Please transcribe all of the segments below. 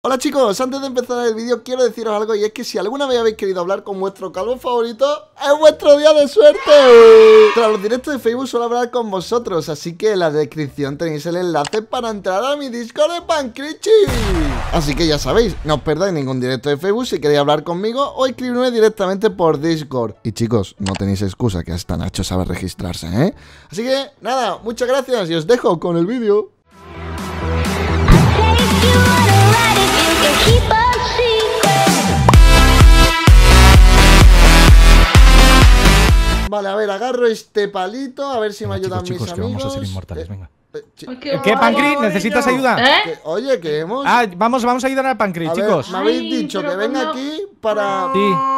Hola chicos, antes de empezar el vídeo quiero deciros algo y es que si alguna vez habéis querido hablar con vuestro calvo favorito, ¡es vuestro día de suerte! Tras los directos de Facebook suelo hablar con vosotros, así que en la descripción tenéis el enlace para entrar a mi Discord de Pancrichi. Así que ya sabéis, no os perdáis ningún directo de Facebook si queréis hablar conmigo o escribirme directamente por Discord. Y chicos, no tenéis excusa que hasta Nacho sabe registrarse, ¿eh? Así que nada, muchas gracias y os dejo con el vídeo. Vale, a ver, agarro este palito, a ver si me ayudan chicos, mis chicos, amigos. vamos a ser inmortales, eh, venga. ¿Qué, eh, Pancri? ¿Necesitas ayuda? ¿Eh? ¿Eh? oye, que hemos. Ah, vamos, vamos a ayudar al Pancri, chicos. me habéis dicho que venga aquí para,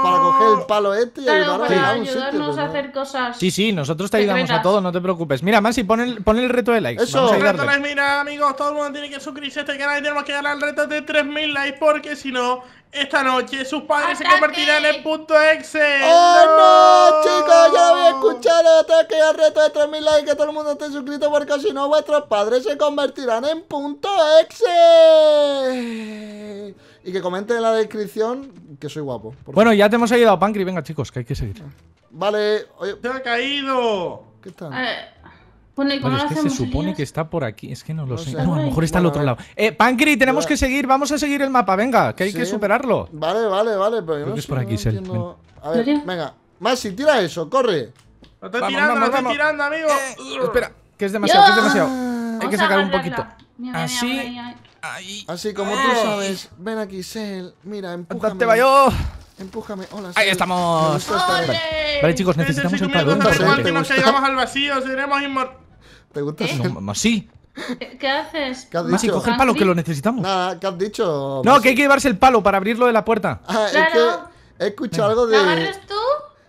para coger el palo este y ayudar a ayudarnos a hacer cosas. Sí, sí, nosotros te ayudamos a todos, no te preocupes. Mira, Mansi, pon el, el reto de likes. Eso. Vamos a el reto de mira, amigos, todo el mundo tiene que suscribirse a este canal y tenemos que ganar el reto de 3.000 likes porque si no, esta noche sus padres se convertirán en punto exe. ¡Oh, no! Chicos, ya lo había escuchado. que al reto de 3000 likes que todo el mundo esté suscrito porque si no, vuestros padres se convertirán en punto exe. Y que comenten en la descripción que soy guapo. Bueno, ya te hemos ayudado, Pancri. Venga, chicos, que hay que seguir. Vale. te ha caído! ¿Qué tal? Eh, es que se supone que está por aquí. Es que no lo sé. a lo mejor está al otro lado. Eh, tenemos que seguir. Vamos a seguir el mapa. Venga, que hay que superarlo. Vale, vale, vale. Pero es por aquí, Sel. A ver, venga. Masi, tira eso, corre. ¡Lo estoy tirando, no estoy tirando, amigo. Eh, espera, que es demasiado, que es demasiado. Hay que sacar un poquito. Así. Así como tú sabes. Ven aquí, Sel. Mira, empújame. ¡Te Empújame, hola. Ahí estamos. Vale. chicos, necesitamos el padrón. Si nos al vacío, seremos ¿Te gusta ¿Eh? sí. ¿Qué haces? ¿Qué Masi, el palo que lo necesitamos. Nada, ¿qué has dicho? No, pues que hay que llevarse el palo para abrirlo de la puerta. Ah, claro. es que he escuchado algo de. agarras tú?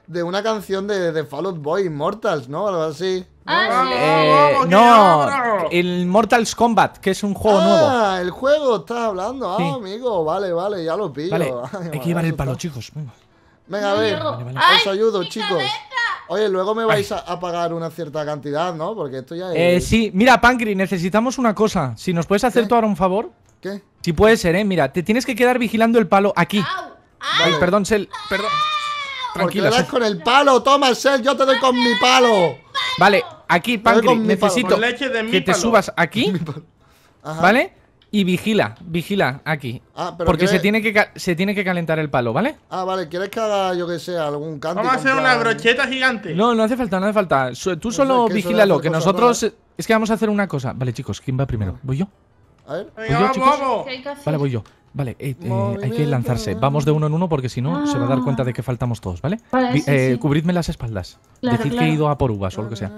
De una canción de, de Fall Boy Immortals, ¿no? Algo así. Ah, sí. Eh, no, el Mortals Kombat, que es un juego ah, nuevo. Ah, el juego, estás hablando. Ah, amigo, vale, vale, ya lo pillo. hay que llevar el palo, chicos. Venga, a ver. Os ayudo, chicos. Oye, luego me vais a, pagar una cierta cantidad, ¿no? Porque esto ya eh, es... Eh, sí, mira, Pankri, necesitamos una cosa. Si nos puedes hacer tú ahora un favor. ¿Qué? Si puede ser, ¿eh? Mira, te tienes que quedar vigilando el palo aquí. Vale. perdón, Sel. Perdón. Tranquila. con el palo, toma, Sel, yo te doy con mi palo. Vale, aquí, Pankri, necesito que te subas aquí. ¿Vale? Y vigila, vigila aquí. Ah, porque se tiene, que se tiene que calentar el palo, ¿vale? Ah, vale, ¿quieres que haga yo que sé, algún canto? Vamos a hacer una brocheta gigante. No, no hace falta, no hace falta. Tú solo vigila lo vigílalo, que nosotros. Es que vamos a hacer una cosa. Vale, chicos, ¿quién va primero? ¿Voy yo? Vale, voy yo. Vale, eh, eh, hay que lanzarse. Vamos de uno en uno porque si no se va a dar ah. cuenta de que faltamos todos, ¿vale? vale eh, Cubridme las espaldas. Decid que he ido a por uvas o lo que sea.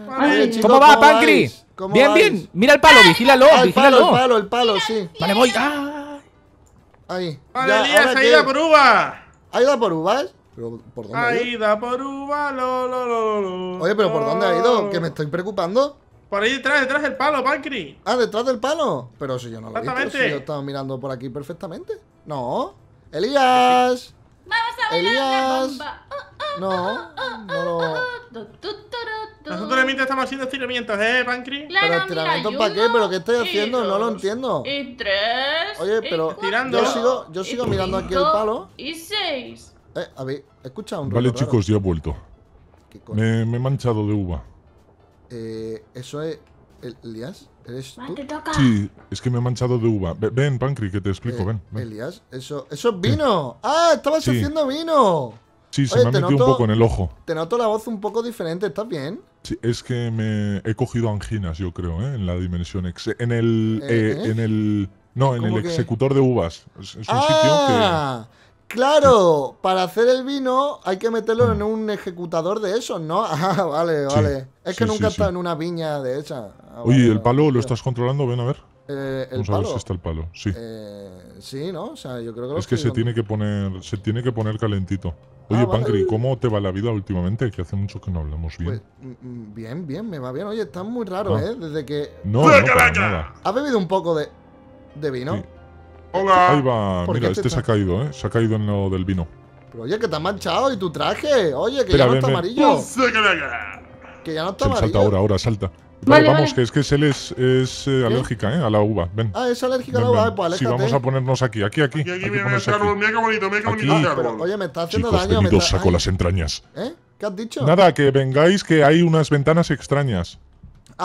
¿Cómo va, Pancri? bien, bien. Mira el palo, vigílalo, el vigílalo. Palo, el palo, el palo, sí. Vale, voy. Ah. Ahí. Vale, Elías, ha ido por uvas! ¿Ha ido a por uvas? ¿Pero por dónde ha ido? por uvas. Oye, pero ¿por dónde ha ido? Que me estoy preocupando. Por ahí detrás, detrás del palo, Pancri. Ah, detrás del palo. Pero si yo no lo he visto, si yo estaba mirando por aquí perfectamente. No. Elías. Vamos a Elías. Oh, oh, no, oh, no Nosotros también estamos haciendo estiramientos, ¿eh, Pancri? Claro, pero estiramientos para qué, pero ¿qué estoy haciendo? no lo entiendo. Y tres. Oye, pero tirando. yo sigo, yo sigo mirando aquí el palo. Y seis. Eh, a ver, escucha un Vale, chicos, ya he vuelto. me he manchado de uva. Eh, eso es. Elias, ¿eres toca. Sí, es que me he manchado de uva. Ven, Pancri, que te explico, eh, ven, eso, eso es vino. ¡Ah! ¡Estabas haciendo vino! Sí, se me ha metido un poco en el ojo. Te noto la voz un poco diferente, ¿estás bien? Sí, es que me he cogido anginas, yo creo, ¿eh? en la dimensión ex en el ¿Eh? Eh, en el no, en el executor ejecutor de uvas. Es un sitio que ah, Claro, para hacer el vino hay que meterlo en un ejecutador de esos, ¿no? Ah, vale, vale. Es que nunca he estado en una viña de esa. Ah, Oye, ¿el palo lo estás controlando? Ven a ver. Eh, ¿el Vamos a ver si está el palo, sí. Eh, sí, ¿no? O sea, yo creo que lo Es que se tiene que poner, se tiene que poner calentito. Oye, ah, ¿cómo te va la vida últimamente? Que hace mucho que no hablamos bien. Pues, mm, mm, bien, bien, me va bien. Oye, estás muy raro, ah. ¿eh? Desde que. No, no ¿Has bebido un poco de, de vino? ¡Hola! Ahí va, mira, este se ha caído, ¿eh? Se ha caído en lo del vino. Pero oye, que te ha manchado y tu traje. Oye, que ya no está amarillo. Que ya no está amarillo. Salta ahora, ahora, salta. Vale, vamos, que es que él es, es eh, eh, alérgica, ¿eh? A la uva, ven. Ah, es alérgica a la uva, ven. pues aléjate. Sí, vamos a ponernos aquí, aquí, aquí. Aquí, mira, mira qué bonito, mira bonito Oye, me está haciendo Chicos, daño. Me está... saco ¿Eh? las entrañas. ¿Eh? ¿Qué has dicho? Nada, que vengáis que hay unas ventanas extrañas.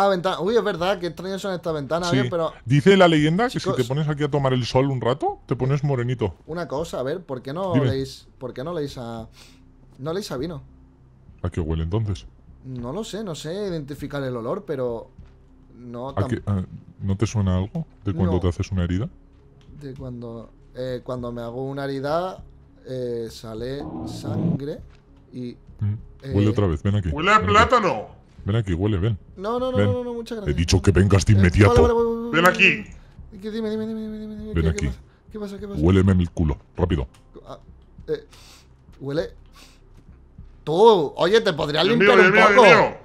Ah, ventana. Uy, es verdad, que extraños son estas ventanas, sí. Dice la leyenda que si te pones aquí a tomar el sol un rato, te pones morenito. Una cosa, a ver, ¿por qué no leís ¿Por qué no leís a. No leís a vino? ¿A qué huele entonces? No lo sé, no sé identificar el olor, pero. No, ¿A ¿No te suena algo de cuando te haces una herida? De cuando. Eh, cuando me hago una herida, eh, sale sangre y. Mm. Eh, huele otra vez, ven aquí. ¡Huele a plátano! Ven aquí, huele, ven. No, no, no, no, no, muchas gracias. He dicho que vengas de inmediato. ven aquí. dime, dime, dime, dime, dime. Ven aquí. ¿Qué pasa? ¿Qué pasa? Huéleme en el culo, rápido. Ah, eh, huele. Tú, oye, te podrías limpiar un poco.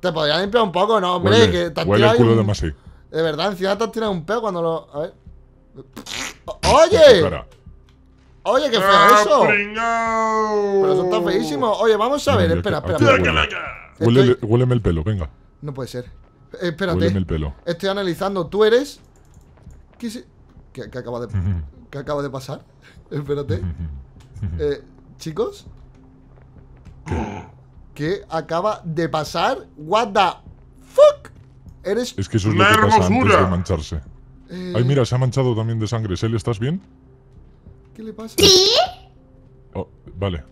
Te podría limpiar un poco, no, hombre, huele, que Huele el culo de de Masi. De verdad, encima te has tirado un peo cuando lo. A ver. ¡Oye! Oye, qué feo ah, eso. Pero eso está feísimo. Oye, vamos a ver, espera, espera, espera el pelo, venga. No puede ser. Eh, espérate. el pelo. Estoy analizando. Tú eres. ¿Qué, ¿Qué, acaba de. ¿Qué acaba de pasar? espérate. Eh, chicos. ¿Qué? acaba de pasar? What the fuck? Eres. Es que eso es lo que pasa mancharse. Eh. Ay, mira, se ha manchado también de sangre. Sel, ¿estás bien? ¿Qué le pasa? ¿Sí? Oh, vale.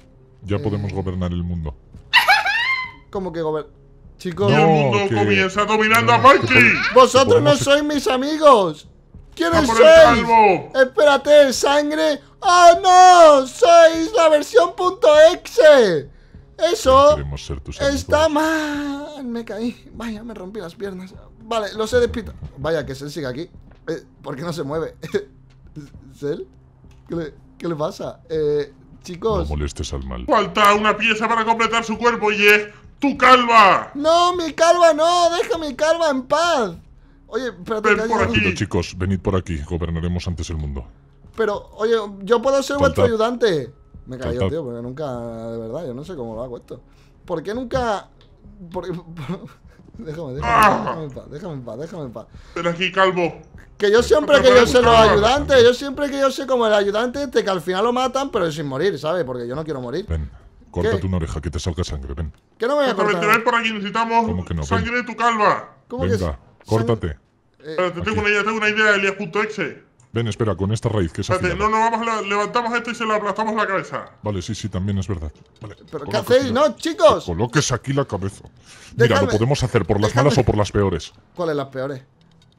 Ya podemos gobernar el mundo como que Chicos, el mundo comienza dominando a Mikey. Vosotros no sois mis amigos. ¿Quiénes sois? Espérate, sangre. ¡Oh no! ¡Sois la versión .exe! Eso está mal. Me caí. Vaya, me rompí las piernas. Vale, los he despitado. Vaya, que Cell sigue aquí. Eh, ¿Por qué no se mueve? ¿Sel? ¿Qué le, pasa? Eh, chicos. No molestes al mal. Falta una pieza para completar su cuerpo y ¡Tu calva! No, mi calva no, deja mi calva en paz. Oye, espérate, Ven por aquí. chicos, venid por aquí, gobernaremos antes el mundo. Pero, oye, yo puedo ser vuestro ayudante. Me cayó, tío, porque nunca, de verdad, yo no sé cómo lo hago esto. ¿Por qué nunca...? Déjame, ah. déjame, en paz, déjame en paz, déjame Ven aquí, calvo. Que yo siempre que yo sé los ayudantes, yo siempre que yo sé como el ayudante de este, que al final lo matan, pero sin morir, ¿sabes? Porque yo no quiero morir. Córtate una oreja, que te salga sangre, ven. Que no me voy a cortar. Ven por aquí, necesitamos sangre de tu calva. Venga, que córtate. Eh, tengo una idea, tengo una Ven, espera, con esta raíz que es no, no, vamos, levantamos esto y se le aplastamos la cabeza. Vale, sí, sí, también es verdad. ¿Pero qué hacéis, no, chicos? Coloques aquí la cabeza. Mira, lo podemos hacer por las malas o por las peores. ¿Cuáles las peores?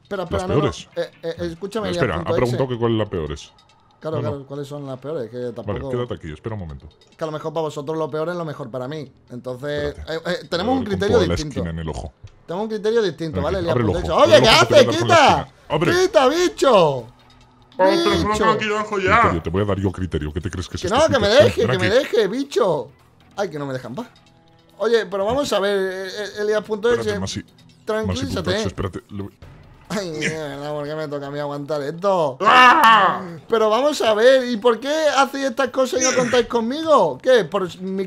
Espera, espera, ¿Las peores? Eh, eh, escúchame, Espera, ha preguntado que cuáles las peores. Claro, claro, ¿cuáles son las peores? Que tampoco... Vale, quédate aquí, espera un momento. Que a lo mejor para vosotros lo peor es lo mejor para mí. Entonces, eh, eh, tenemos un criterio distinto. En Tenemos un criterio distinto, ¿vale? Abre el ojo. ¡Oye, qué haces! ¡Quita! ¡Quita, bicho! ¡Bicho! Aquí abajo ya. te voy a dar yo criterio. ¿Qué te crees que es Que no, que me deje, que me deje, bicho. Ay, que no me dejan ¿va? Oye, pero vamos a ver, eh, Elias.exe. Tranquilízate. Espérate, Ay, mierda, ¿por qué me toca a mí aguantar esto? ¡Ah! Pero vamos a ver, ¿y por qué hacéis estas cosas y no contáis conmigo? ¿Qué? ¿Por mi,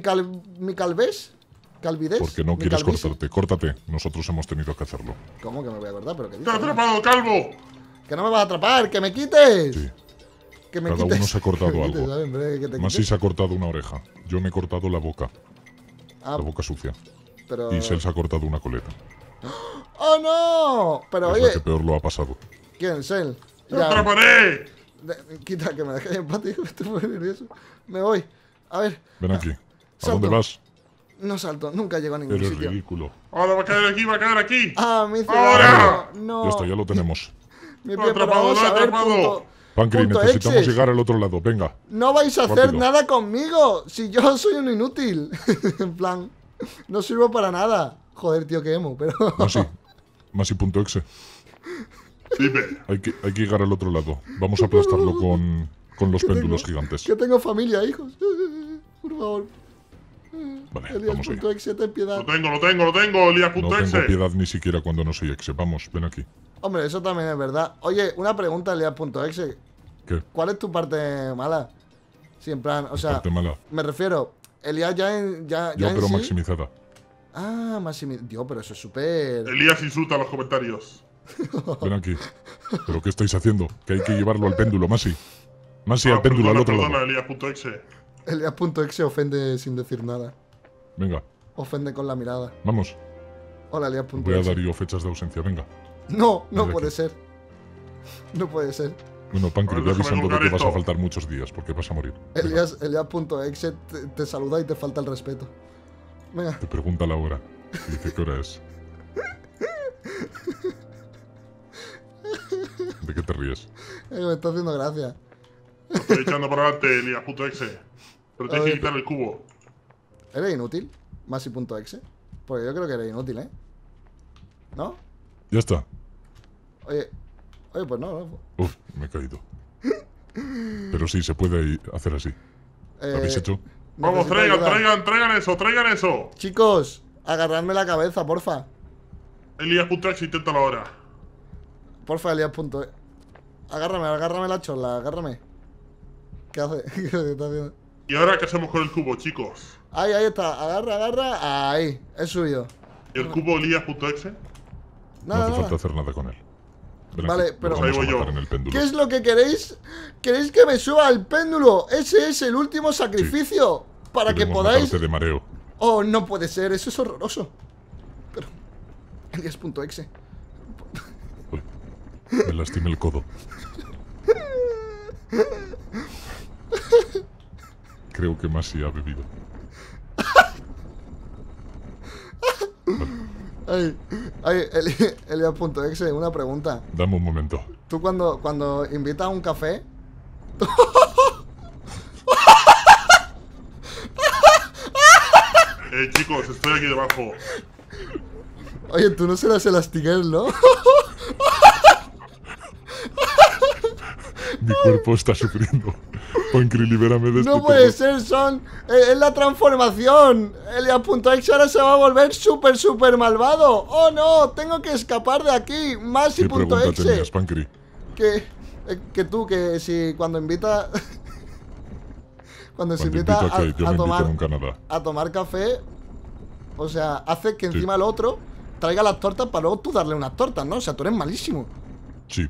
mi calvés? ¿Calvidez? Porque no quieres cortarte, córtate. Nosotros hemos tenido que hacerlo. ¿Cómo que me voy a cortar? ¿Pero qué ¡Te he atrapado, calvo! ¡Que no me vas a atrapar! ¡Que me quites! Sí. Que me Cada uno se ha cortado algo. Más si se ha cortado una oreja. Yo me he cortado la boca. Ah. la boca sucia. Y Sel se ha cortado una coleta. ¡Ah! ¡Oh, no! Pero es oye... que peor lo ha pasado. ¿Quién? ¿Sel? ¡Lo atraparé! Quita, que me dejáis en patio. Me voy. A ver. Ven aquí. ¿A, ah, dónde vas? No salto, nunca llego a ningún Eres sitio. ridículo. Ahora va a caer aquí, va a caer aquí. Ah, mi ¡Ahora! No. Ya está, ya lo tenemos. mi he atrapado, lo atrapado. Pancri, necesitamos llegar al otro lado, venga. No vais a hacer nada conmigo, si yo soy un inútil. en plan, no sirvo para nada. Joder, tío, que emo, pero... no, sí, Masi.exe. Dime. Hay que, hay que llegar al otro lado. Vamos a aplastarlo con, con los péndulos gigantes. Que tengo familia, hijos. Por favor. Vale, vamos ten piedad. Lo tengo, lo tengo, lo tengo, Elías.exe. No tengo piedad ni siquiera cuando no soy exe. Vamos, ven aquí. Hombre, eso también es verdad. Oye, una pregunta, Elías.exe. ¿Qué? ¿Cuál es tu parte mala? Sí, en plan, o sea, me refiero, Elías ya en, ya, Yo, ya pero maximizada. Ah, más Dios, pero eso es súper. Elías insulta a los comentarios. Ven aquí. ¿Pero qué estáis haciendo? Que hay que llevarlo al péndulo, Masi. Masi ah, al péndulo, al otro perdona, lado. Elías.exe. Elías.exe ofende sin decir nada. Venga. Ofende con la mirada. Vamos. Hola, Elías.exe. Voy a dar yo fechas de ausencia, venga. No, no puede ser. No puede ser. Bueno, Pancre, ya avisando de que vas a faltar muchos días porque vas a morir. Elías.exe te saluda y te falta el respeto. Te pregunta la hora. Dice, ¿qué hora es? ¿De qué te ríes? Es que me está haciendo gracia. estoy echando para adelante, Elías.exe. Pero tienes que quitar el cubo. ¿Eres inútil? Masi.exe. Porque yo creo que eres inútil, ¿eh? ¿No? Ya está. Oye, oye, pues no, no. Uf, me he caído. Pero sí, se puede hacer así. ¿Lo habéis eh, hecho? Vamos, traigan, traigan, traigan eso, traigan eso. Chicos, agarradme la cabeza, porfa. Elías.exe, inténtalo ahora. Porfa, Elías.exe Agárrame, agárrame la chola, agárrame. ¿Qué hace? ¿Y ahora qué hacemos con el cubo, chicos? Ahí, ahí está. Agarra, agarra. Ahí, he subido. ¿Y el cubo Elías.exe? No, no hace falta hacer nada con él. vale, pero. ¿Qué es lo que queréis? ¿Queréis que me suba el péndulo? Ese es el último sacrificio para que podáis... Oh, no puede ser, eso es horroroso. Pero... Elías.exe Me lastimé el codo. Creo que Masi ha bebido. Ay, ay, una pregunta. Dame un momento. Tú cuando, cuando invitas a un café... Eh, chicos, estoy aquí debajo. Oye, tú no serás astiguer, ¿no? Mi cuerpo está sufriendo. Pancri, libérame de este ¡No puede ser, Son! Eh, ¡Es la transformación! Elias.exe ahora se va a volver súper, súper malvado. ¡Oh, no! Tengo que escapar de aquí. Masi.exe. ¿Qué Que, eh, que tú, que si cuando invita... Cuando, pues se invita a, tomar, a, tomar, café, o sea, hace que encima el otro traiga las tortas para luego tú darle unas tortas, ¿no? O sea, tú eres malísimo. Sí.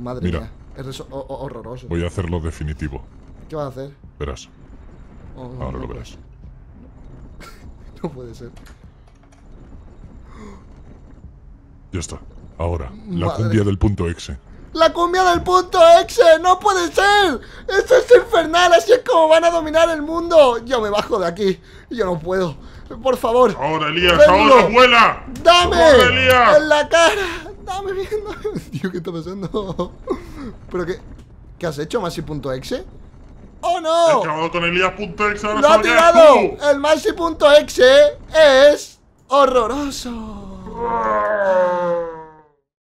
Madre mía, es horroroso. Voy a hacerlo definitivo. ¿Qué vas a hacer? Verás. Oh, Ahora lo verás. no puede ser. Ya está. Ahora, la cumbia del punto X. La cumbia del punto exe, no puede ser. Esto es infernal, así es como van a dominar el mundo. Yo me bajo de aquí, yo no puedo. Por favor. Ahora, Elías, ahora, abuela. Dame. Elías. En la cara. Dame bien. Tío, ¿qué está pasando? ¿Pero qué? ¿Qué has hecho, Masi.exe? ¡Oh, no! He acabado con Elías.exe. ¡Lo ha tirado! El Masi.exe es horroroso. Ah.